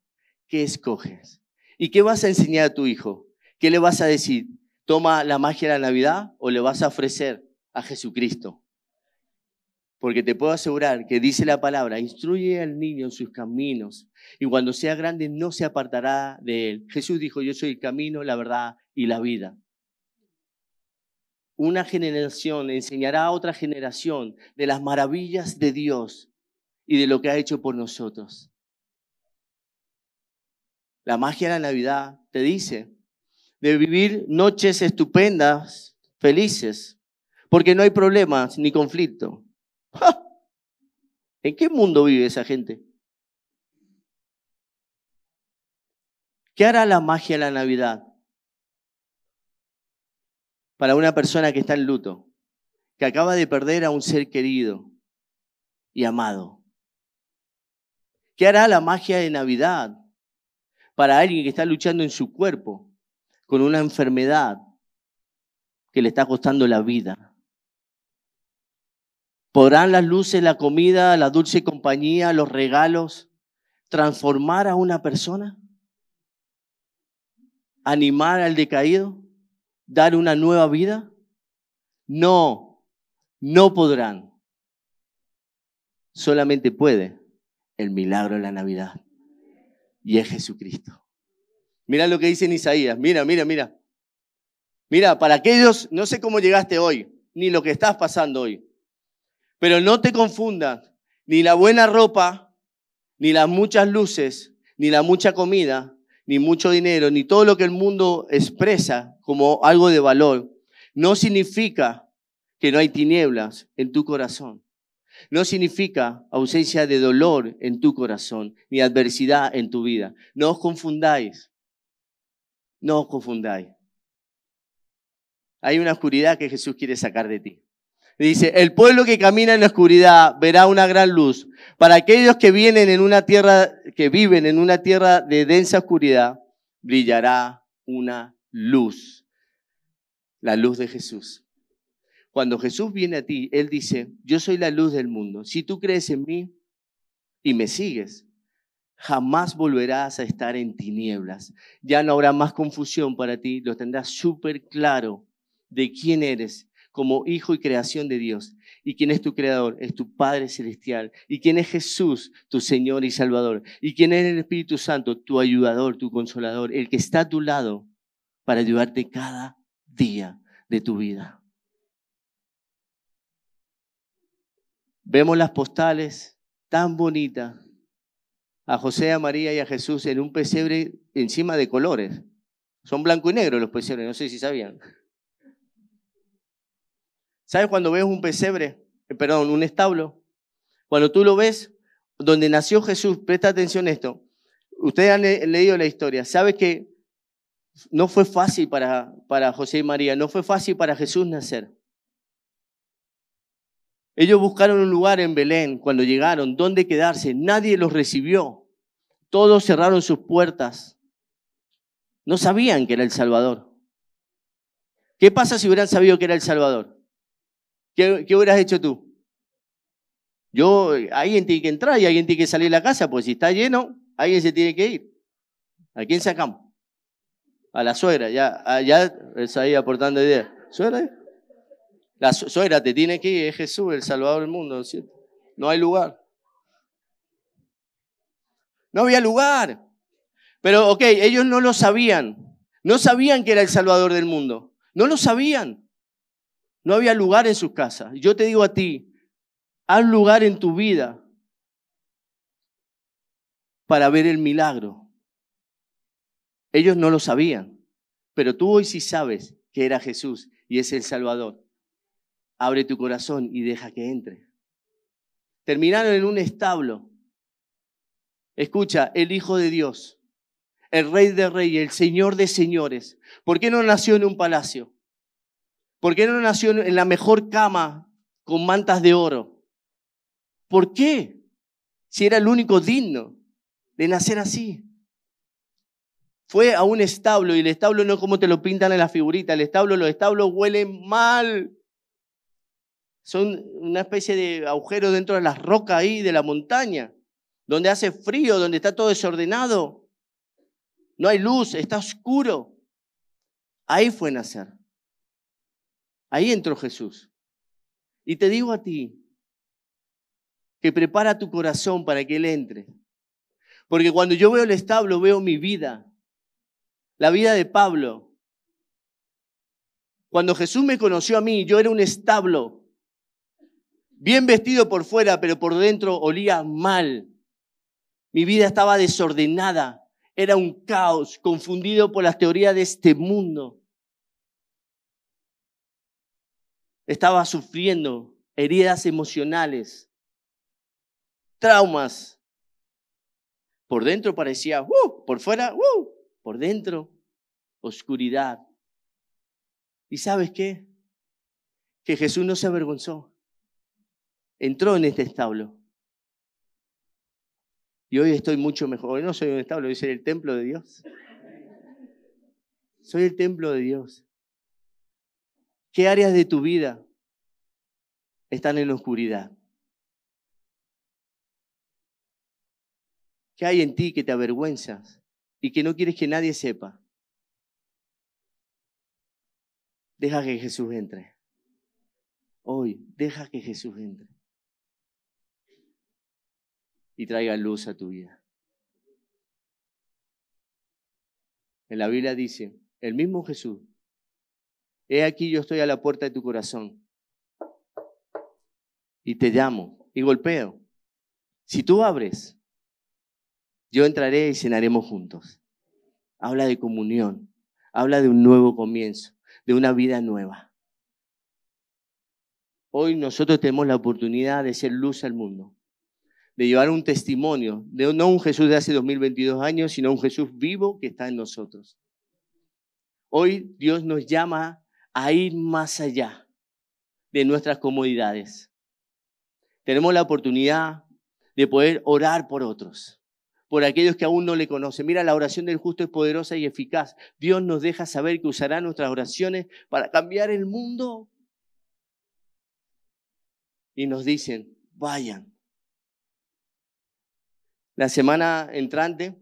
¿qué escoges? ¿Y qué vas a enseñar a tu hijo? ¿Qué le vas a decir? ¿Toma la magia de la Navidad o le vas a ofrecer a Jesucristo? Porque te puedo asegurar que dice la palabra, instruye al niño en sus caminos y cuando sea grande no se apartará de él. Jesús dijo, yo soy el camino, la verdad y la vida. Una generación enseñará a otra generación de las maravillas de Dios y de lo que ha hecho por nosotros. La magia de la Navidad te dice de vivir noches estupendas, felices, porque no hay problemas ni conflicto. ¿En qué mundo vive esa gente? ¿Qué hará la magia de la Navidad para una persona que está en luto, que acaba de perder a un ser querido y amado? ¿Qué hará la magia de Navidad para alguien que está luchando en su cuerpo con una enfermedad que le está costando la vida. ¿Podrán las luces, la comida, la dulce compañía, los regalos transformar a una persona? ¿Animar al decaído? ¿Dar una nueva vida? No, no podrán. Solamente puede el milagro de la Navidad y es Jesucristo. Mira lo que dice en Isaías, mira, mira, mira. Mira, para aquellos, no sé cómo llegaste hoy, ni lo que estás pasando hoy, pero no te confundas, ni la buena ropa, ni las muchas luces, ni la mucha comida, ni mucho dinero, ni todo lo que el mundo expresa como algo de valor, no significa que no hay tinieblas en tu corazón. No significa ausencia de dolor en tu corazón, ni adversidad en tu vida. No os confundáis. No os confundáis. Hay una oscuridad que Jesús quiere sacar de ti. Dice, el pueblo que camina en la oscuridad verá una gran luz. Para aquellos que vienen en una tierra, que viven en una tierra de densa oscuridad, brillará una luz. La luz de Jesús. Cuando Jesús viene a ti, Él dice, yo soy la luz del mundo. Si tú crees en mí y me sigues, jamás volverás a estar en tinieblas. Ya no habrá más confusión para ti, lo tendrás súper claro de quién eres como hijo y creación de Dios. Y quién es tu creador, es tu Padre Celestial. Y quién es Jesús, tu Señor y Salvador. Y quién es el Espíritu Santo, tu ayudador, tu consolador, el que está a tu lado para ayudarte cada día de tu vida. Vemos las postales tan bonitas a José, a María y a Jesús en un pesebre encima de colores. Son blanco y negro los pesebres, no sé si sabían. ¿Sabes cuando ves un pesebre, eh, perdón, un establo? Cuando tú lo ves, donde nació Jesús, presta atención a esto. Ustedes han leído la historia. ¿Sabes que no fue fácil para, para José y María, no fue fácil para Jesús nacer? Ellos buscaron un lugar en Belén cuando llegaron, ¿dónde quedarse. Nadie los recibió. Todos cerraron sus puertas. No sabían que era el Salvador. ¿Qué pasa si hubieran sabido que era el Salvador? ¿Qué, hubieras hecho tú? Yo, alguien tiene que entrar y alguien tiene que salir de la casa, pues si está lleno, alguien se tiene que ir. ¿A quién sacamos? A la suegra, ya, allá, ah, ahí aportando ideas. ¿Suegra? La suegra te tiene que ir, es Jesús, el Salvador del mundo, ¿no es cierto? No hay lugar. No había lugar. Pero, ok, ellos no lo sabían. No sabían que era el Salvador del mundo. No lo sabían. No había lugar en sus casas. Yo te digo a ti, haz lugar en tu vida para ver el milagro. Ellos no lo sabían, pero tú hoy sí sabes que era Jesús y es el Salvador. Abre tu corazón y deja que entre. Terminaron en un establo. Escucha, el Hijo de Dios, el Rey de Reyes, el Señor de Señores. ¿Por qué no nació en un palacio? ¿Por qué no nació en la mejor cama con mantas de oro? ¿Por qué? Si era el único digno de nacer así. Fue a un establo y el establo no como te lo pintan en la figurita, el establo, los establos huelen mal son una especie de agujero dentro de las rocas ahí de la montaña, donde hace frío, donde está todo desordenado, no hay luz, está oscuro. Ahí fue nacer. Ahí entró Jesús. Y te digo a ti, que prepara tu corazón para que Él entre. Porque cuando yo veo el establo, veo mi vida, la vida de Pablo. Cuando Jesús me conoció a mí, yo era un establo bien vestido por fuera, pero por dentro olía mal. Mi vida estaba desordenada, era un caos, confundido por las teorías de este mundo. Estaba sufriendo heridas emocionales, traumas. Por dentro parecía, uh, por fuera, uh, por dentro, oscuridad. ¿Y sabes qué? Que Jesús no se avergonzó entró en este establo. Y hoy estoy mucho mejor. Hoy no soy un establo, hoy soy el templo de Dios. Soy el templo de Dios. ¿Qué áreas de tu vida están en la oscuridad? ¿Qué hay en ti que te avergüenzas y que no quieres que nadie sepa? Deja que Jesús entre. Hoy, deja que Jesús entre y traiga luz a tu vida. En la Biblia dice, el mismo Jesús, he aquí yo estoy a la puerta de tu corazón y te llamo y golpeo. Si tú abres, yo entraré y cenaremos juntos. Habla de comunión, habla de un nuevo comienzo, de una vida nueva. Hoy nosotros tenemos la oportunidad de ser luz al mundo de llevar un testimonio, de no un Jesús de hace 2022 años, sino un Jesús vivo que está en nosotros. Hoy Dios nos llama a ir más allá de nuestras comodidades. Tenemos la oportunidad de poder orar por otros, por aquellos que aún no le conocen. Mira, la oración del justo es poderosa y eficaz. Dios nos deja saber que usará nuestras oraciones para cambiar el mundo. Y nos dicen, vayan la semana entrante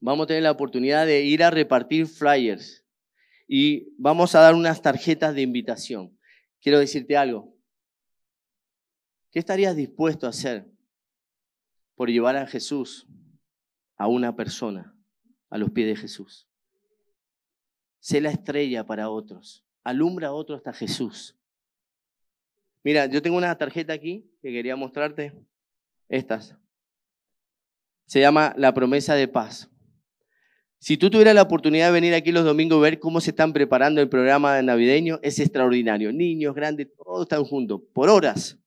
vamos a tener la oportunidad de ir a repartir flyers y vamos a dar unas tarjetas de invitación. Quiero decirte algo. ¿Qué estarías dispuesto a hacer por llevar a Jesús a una persona a los pies de Jesús? Sé la estrella para otros. Alumbra a otros hasta Jesús. Mira, yo tengo una tarjeta aquí que quería mostrarte. Estas se llama La promesa de paz. Si tú tuvieras la oportunidad de venir aquí los domingos y ver cómo se están preparando el programa navideño, es extraordinario. Niños, grandes, todos están juntos, por horas.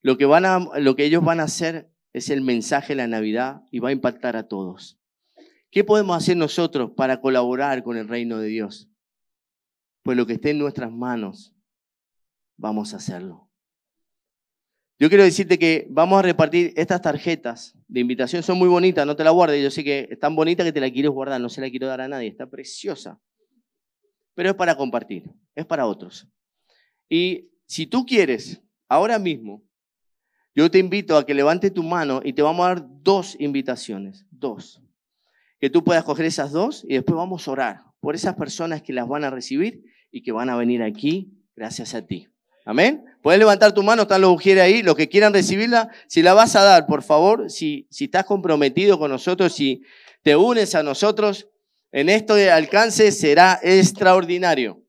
Lo que, van lo que ellos van a hacer es el mensaje de la Navidad y va a impactar a todos. ¿Qué podemos hacer nosotros para colaborar con el reino de Dios? Pues lo que esté en nuestras manos, vamos a hacerlo. Yo quiero decirte que vamos a repartir estas tarjetas de invitación. Son muy bonitas, no te la guardes. Yo sé que es tan bonita que te la quieres guardar, no se la quiero dar a nadie. Está preciosa. Pero es para compartir, es para otros. Y si tú quieres, ahora mismo, yo te invito a que levante tu mano y te vamos a dar dos invitaciones, dos. Que tú puedas coger esas dos y después vamos a orar por esas personas que las van a recibir y que van a venir aquí gracias a ti. Amén. Puedes levantar tu mano, están los ujieres ahí, los que quieran recibirla. Si la vas a dar, por favor, si, si estás comprometido con nosotros, si te unes a nosotros, en esto de alcance será extraordinario.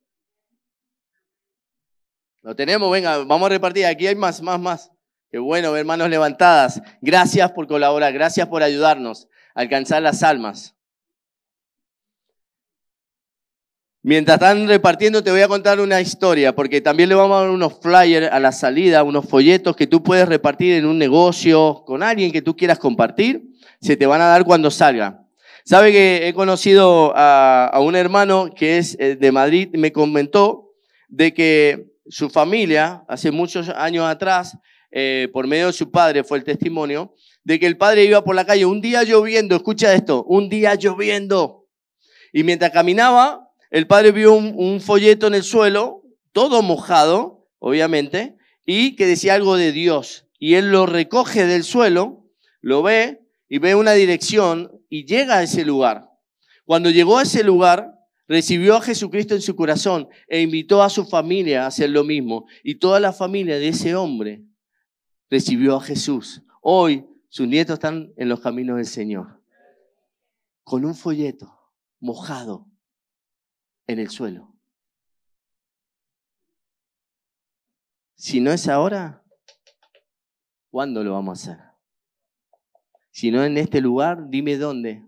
Lo tenemos, venga, vamos a repartir. Aquí hay más, más, más. Qué bueno ver manos levantadas. Gracias por colaborar, gracias por ayudarnos a alcanzar las almas. Mientras están repartiendo, te voy a contar una historia, porque también le vamos a dar unos flyers a la salida, unos folletos que tú puedes repartir en un negocio, con alguien que tú quieras compartir, se te van a dar cuando salga. Sabe que he conocido a, un hermano que es eh, de Madrid, me comentó de que su familia, hace muchos años atrás, eh, por medio de su padre, fue el testimonio, de que el padre iba por la calle un día lloviendo, escucha esto, un día lloviendo, y mientras caminaba, el padre vio un, folleto en el suelo, todo mojado, obviamente, y que decía algo de Dios. Y él lo recoge del suelo, lo ve y ve una dirección y llega a ese lugar. Cuando llegó a ese lugar, recibió a Jesucristo en su corazón e invitó a su familia a hacer lo mismo. Y toda la familia de ese hombre recibió a Jesús. Hoy sus nietos están en los caminos del Señor. Con un folleto mojado, en el suelo. Si no es ahora, ¿cuándo lo vamos a hacer? Si no en este lugar, dime dónde.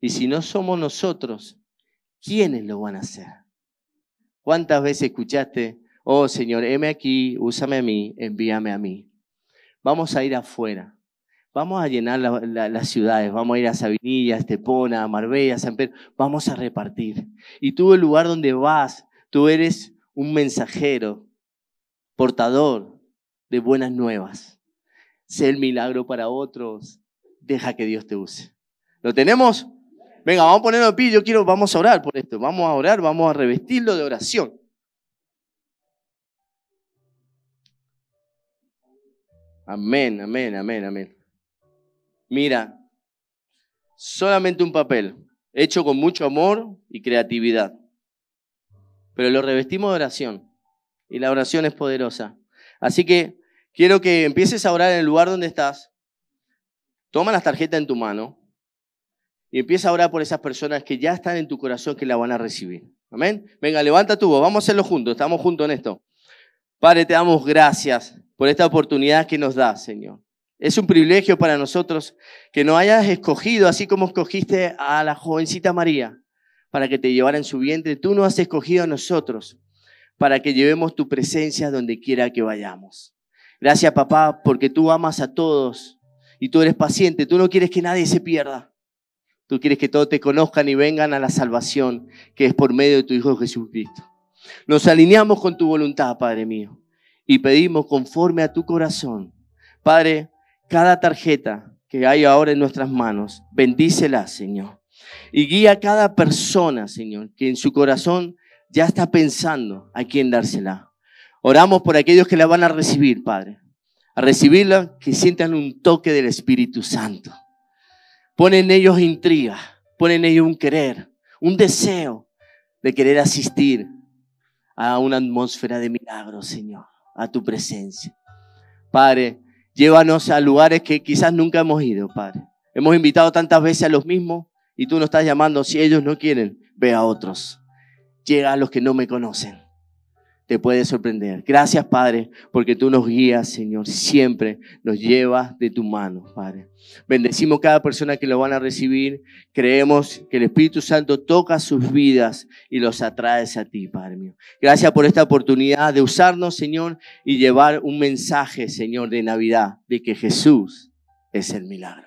Y si no somos nosotros, ¿quiénes lo van a hacer? ¿Cuántas veces escuchaste, oh Señor, heme aquí, úsame a mí, envíame a mí? Vamos a ir afuera Vamos a llenar las ciudades, vamos a ir a Sabinilla, a Estepona, Marbella, San Pedro, vamos a repartir. Y tú el lugar donde vas, tú eres un mensajero, portador de buenas nuevas. Sé el milagro para otros, deja que Dios te use. ¿Lo tenemos? Venga, vamos a ponerlo en pie, yo quiero, vamos a orar por esto, vamos a orar, vamos a revestirlo de oración. Amén, amén, amén, amén mira, solamente un papel, hecho con mucho amor y creatividad. Pero lo revestimos de oración. Y la oración es poderosa. Así que quiero que empieces a orar en el lugar donde estás. Toma las tarjetas en tu mano y empieza a orar por esas personas que ya están en tu corazón que la van a recibir. Amén. Venga, levanta tu voz. Vamos a hacerlo juntos. Estamos juntos en esto. Padre, te damos gracias por esta oportunidad que nos das, Señor. Es un privilegio para nosotros que no hayas escogido, así como escogiste a la jovencita María para que te llevara en su vientre. Tú nos has escogido a nosotros para que llevemos tu presencia donde quiera que vayamos. Gracias, papá, porque tú amas a todos y tú eres paciente. Tú no quieres que nadie se pierda. Tú quieres que todos te conozcan y vengan a la salvación que es por medio de tu Hijo Jesucristo. Nos alineamos con tu voluntad, Padre mío, y pedimos conforme a tu corazón. Padre, cada tarjeta que hay ahora en nuestras manos, bendícela, Señor. Y guía a cada persona, Señor, que en su corazón ya está pensando a quién dársela. Oramos por aquellos que la van a recibir, Padre. A recibirla, que sientan un toque del Espíritu Santo. Ponen en ellos intriga, ponen en ellos un querer, un deseo de querer asistir a una atmósfera de milagros, Señor, a tu presencia. Padre, Llévanos a lugares que quizás nunca hemos ido, Padre. Hemos invitado tantas veces a los mismos y tú nos estás llamando. Si ellos no quieren, ve a otros. Llega a los que no me conocen te puede sorprender. Gracias, Padre, porque tú nos guías, Señor. Siempre nos llevas de tu mano, Padre. Bendecimos cada persona que lo van a recibir. Creemos que el Espíritu Santo toca sus vidas y los atrae a ti, Padre mío. Gracias por esta oportunidad de usarnos, Señor, y llevar un mensaje, Señor, de Navidad, de que Jesús es el milagro.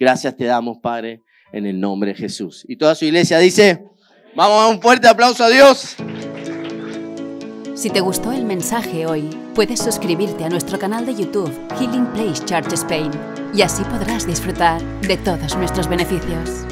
Gracias te damos, Padre, en el nombre de Jesús. Y toda su iglesia dice, vamos a un fuerte aplauso a Dios. Si te gustó el mensaje hoy, puedes suscribirte a nuestro canal de YouTube Healing Place Church Spain y así podrás disfrutar de todos nuestros beneficios.